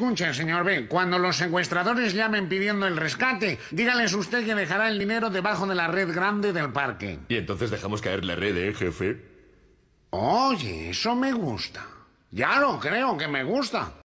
Escuchen, señor B, cuando los secuestradores llamen pidiendo el rescate, dígales usted que dejará el dinero debajo de la red grande del parque. Y entonces dejamos caer la red, ¿eh, jefe? Oye, eso me gusta. Ya lo creo que me gusta.